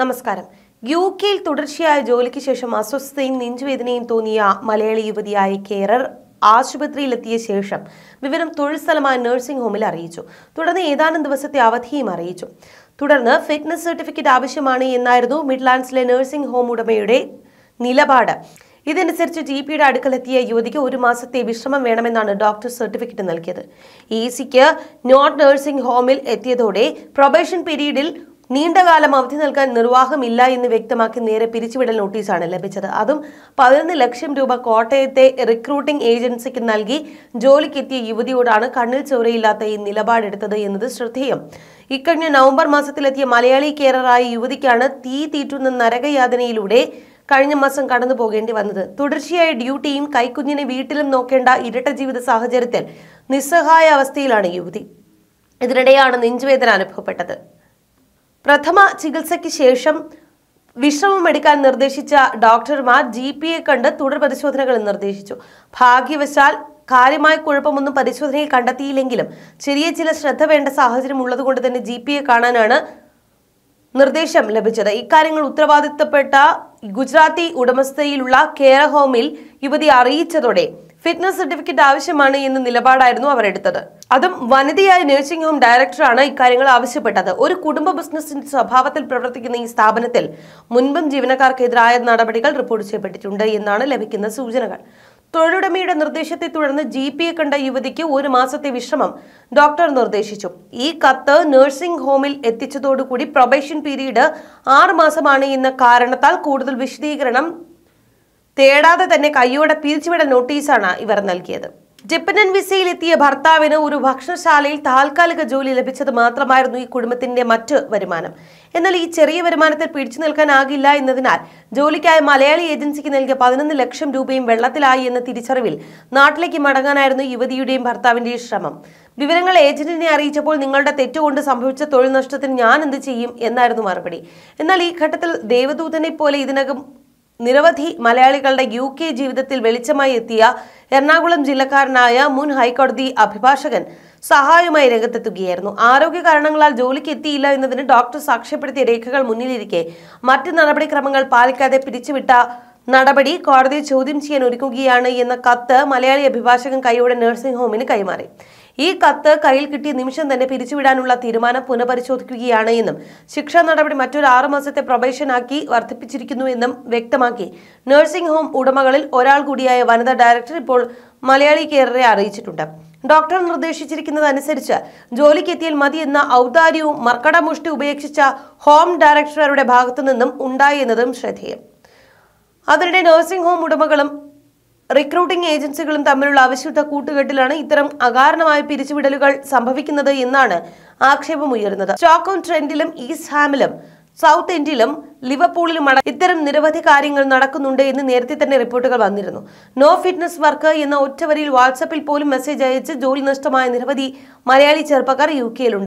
നമസ്കാരം യു കെയിൽ തുടർച്ചയായ ജോലിക്ക് ശേഷം അസ്വസ്ഥയും നെഞ്ചുവേദനയും തോന്നിയ മലയാളി യുവതിയായ കേരർ ആശുപത്രിയിലെത്തിയ ശേഷം വിവരം തൊഴിൽ സ്ഥലമായ നഴ്സിംഗ് ഹോമിൽ അറിയിച്ചു തുടർന്ന് ഏതാനും ദിവസത്തെ അവധിയും അറിയിച്ചു തുടർന്ന് ഫിറ്റ്നസ് സർട്ടിഫിക്കറ്റ് ആവശ്യമാണ് എന്നായിരുന്നു മിഡ്ലാൻഡ്സിലെ നഴ്സിംഗ് ഹോം ഉടമയുടെ നിലപാട് ഇതനുസരിച്ച് ജി പിയുടെ അടുക്കലെത്തിയ യുവതിക്ക് ഒരു മാസത്തെ വിശ്രമം വേണമെന്നാണ് ഡോക്ടർ സർട്ടിഫിക്കറ്റ് നൽകിയത് ഇ സിക്ക് നോട്ട് നഴ്സിംഗ് ഹോമിൽ എത്തിയതോടെ പ്രൊബേഷൻ പീരീഡിൽ നീണ്ടകാലം അവധി നൽകാൻ നിർവാഹമില്ല എന്ന് വ്യക്തമാക്കി നേരെ പിരിച്ചുവിടൽ നോട്ടീസാണ് ലഭിച്ചത് അതും പതിനൊന്ന് ലക്ഷം രൂപ കോട്ടയത്തെ റിക്രൂട്ടിംഗ് ഏജൻസിക്ക് നൽകി ജോലിക്കെത്തിയ യുവതിയോടാണ് കണ്ണിൽ ചോരയില്ലാത്ത ഈ നിലപാടെടുത്തത് എന്നത് ശ്രദ്ധേയം ഇക്കഴിഞ്ഞ നവംബർ മാസത്തിലെത്തിയ മലയാളി കേരറായ യുവതിക്കാണ് തീ തീറ്റുന്ന നരകയാതനയിലൂടെ കഴിഞ്ഞ മാസം കടന്നു പോകേണ്ടി വന്നത് തുടർച്ചയായ ഡ്യൂട്ടിയും കൈക്കുഞ്ഞിനെ വീട്ടിലും നോക്കേണ്ട ഇരട്ട ജീവിത സാഹചര്യത്തിൽ നിസ്സഹായ അവസ്ഥയിലാണ് യുവതി ഇതിനിടെയാണ് നെഞ്ചുവേദന അനുഭവപ്പെട്ടത് പ്രഥമ ചികിത്സയ്ക്ക് ശേഷം വിശ്രമമെടുക്കാൻ നിർദ്ദേശിച്ച ഡോക്ടർമാർ ജി എ കണ്ട് തുടർ പരിശോധനകൾ നിർദ്ദേശിച്ചു ഭാഗ്യവശാൽ കാര്യമായ കുഴപ്പമൊന്നും പരിശോധനയിൽ കണ്ടെത്തിയില്ലെങ്കിലും ചെറിയ ചില ശ്രദ്ധ വേണ്ട സാഹചര്യം ഉള്ളതുകൊണ്ട് തന്നെ ജി എ കാണാനാണ് നിർദ്ദേശം ലഭിച്ചത് ഇക്കാര്യങ്ങൾ ഉത്തരവാദിത്തപ്പെട്ട ഗുജറാത്തി ഉടമസ്ഥയിലുള്ള കെയർ ഹോമിൽ യുവതി അറിയിച്ചതോടെ ഫിറ്റ്നസ് സർട്ടിഫിക്കറ്റ് ആവശ്യമാണ് എന്ന നിലപാടായിരുന്നു അവർ എടുത്തത് അതും വനിതയായ നഴ്സിംഗ് ഹോം ഡയറക്ടറാണ് ഇക്കാര്യങ്ങൾ ആവശ്യപ്പെട്ടത് ഒരു കുടുംബ ബിസിനസിന്റെ സ്വഭാവത്തിൽ പ്രവർത്തിക്കുന്ന ഈ സ്ഥാപനത്തിൽ മുൻപും ജീവനക്കാർക്കെതിരായ നടപടികൾ റിപ്പോർട്ട് ചെയ്യപ്പെട്ടിട്ടുണ്ട് എന്നാണ് ലഭിക്കുന്ന സൂചനകൾ തൊഴിലുടമയുടെ നിർദ്ദേശത്തെ തുടർന്ന് ജി പിയെ കണ്ട യുവതിക്ക് ഒരു മാസത്തെ വിശ്രമം ഡോക്ടർ നിർദ്ദേശിച്ചു ഈ കത്ത് നഴ്സിംഗ് ഹോമിൽ എത്തിച്ചതോടുകൂടി പ്രൊബേഷൻ പീരീഡ് ആറ് മാസമാണ് എന്ന കാരണത്താൽ കൂടുതൽ വിശദീകരണം തേടാതെ തന്നെ കൈയോടെ പിരിച്ചുവിടൽ നോട്ടീസാണ് ഇവർ നൽകിയത് ജപ്പനൻ എത്തിയ ഭർത്താവിന് ഒരു ഭക്ഷണശാലയിൽ താൽക്കാലിക ജോലി ലഭിച്ചത് മാത്രമായിരുന്നു ഈ കുടുംബത്തിന്റെ മറ്റ് വരുമാനം എന്നാൽ ഈ ചെറിയ വരുമാനത്തിൽ പിടിച്ചു നിൽക്കാനാകില്ല എന്നതിനാൽ ജോലിക്കായ മലയാളി ഏജൻസിക്ക് നൽകിയ പതിനൊന്ന് ലക്ഷം രൂപയും വെള്ളത്തിലായി എന്ന തിരിച്ചറിവിൽ നാട്ടിലേക്ക് മടങ്ങാനായിരുന്നു യുവതിയുടെയും ഭർത്താവിന്റെയും ശ്രമം വിവരങ്ങൾ ഏജന്റിനെ അറിയിച്ചപ്പോൾ നിങ്ങളുടെ തെറ്റുകൊണ്ട് സംഭവിച്ച തൊഴിൽ നഷ്ടത്തിന് ഞാൻ എന്ത് ചെയ്യും എന്നായിരുന്നു മറുപടി എന്നാൽ ഈ ഘട്ടത്തിൽ ദേവദൂതനെ പോലെ ഇതിനകം നിരവധി മലയാളികളുടെ യു കെ ജീവിതത്തിൽ വെളിച്ചമായി എത്തിയ എറണാകുളം ജില്ലക്കാരനായ മുൻ ഹൈക്കോടതി അഭിഭാഷകൻ സഹായമായി രംഗത്തെത്തുകയായിരുന്നു ആരോഗ്യ കാരണങ്ങളാൽ ജോലിക്ക് എത്തിയില്ല എന്നതിന് ഡോക്ടർ സാക്ഷ്യപ്പെടുത്തിയ രേഖകൾ മുന്നിലിരിക്കെ മറ്റ് നടപടിക്രമങ്ങൾ പാലിക്കാതെ പിരിച്ചുവിട്ട നടപടി കോടതിയെ ചോദ്യം ചെയ്യാൻ ഒരുക്കുകയാണ് എന്ന കത്ത് മലയാളി അഭിഭാഷകൻ കൈയോടെ നഴ്സിംഗ് ഹോമിന് കൈമാറി ഈ കത്ത് കയ്യിൽ കിട്ടിയ നിമിഷം തന്നെ പിരിച്ചുവിടാനുള്ള തീരുമാനം പുനഃപരിശോധിക്കുകയാണ് എന്നും ശിക്ഷാ നടപടി മറ്റൊരു ആറു മാസത്തെ പ്രൊബേഷനാക്കി വർദ്ധിപ്പിച്ചിരിക്കുന്നുവെന്നും വ്യക്തമാക്കി നഴ്സിംഗ് ഹോം ഉടമകളിൽ ഒരാൾ കൂടിയായ വനിതാ ഡയറക്ടർ ഇപ്പോൾ മലയാളി കേരളെ അറിയിച്ചിട്ടുണ്ട് ഡോക്ടർ നിർദ്ദേശിച്ചിരിക്കുന്നതനുസരിച്ച് അനുസരിച്ച് ജോലിക്കെത്തിയാൽ മതി എന്ന ഔദാര്യവും മർക്കടമുഷ്ടി ഉപേക്ഷിച്ച ഹോം ഡയറക്ടറുടെ ഭാഗത്തു നിന്നും ഉണ്ടായി എന്നതും ശ്രദ്ധേയം അതിനിടെ നഴ്സിംഗ് ഹോം ഉടമകളും റിക്രൂട്ടിംഗ് ഏജൻസികളും തമ്മിലുള്ള അവിശുദ്ധ കൂട്ടുകെട്ടിലാണ് ഇത്തരം അകാരണമായ പിരിച്ചുവിടലുകൾ സംഭവിക്കുന്നത് എന്നാണ് ആക്ഷേപമുയരുന്നത് സ്റ്റോക്ക്ഹോം ട്രെൻഡിലും ഈസ്റ്റ് ഹാമിലും സൗത്ത് ഇന്ത്യയിലും ലിവർപൂളിലും ഇത്തരം നിരവധി കാര്യങ്ങൾ നടക്കുന്നുണ്ട് എന്ന് നേരത്തെ തന്നെ റിപ്പോർട്ടുകൾ വന്നിരുന്നു നോ ഫിറ്റ്നസ് വർക്ക് എന്ന ഒറ്റവരിയിൽ വാട്സപ്പിൽ പോലും മെസ്സേജ് അയച്ച് ജോലി നഷ്ടമായ നിരവധി മലയാളി ചെറുപ്പക്കാർ യു കെയിലുണ്ട്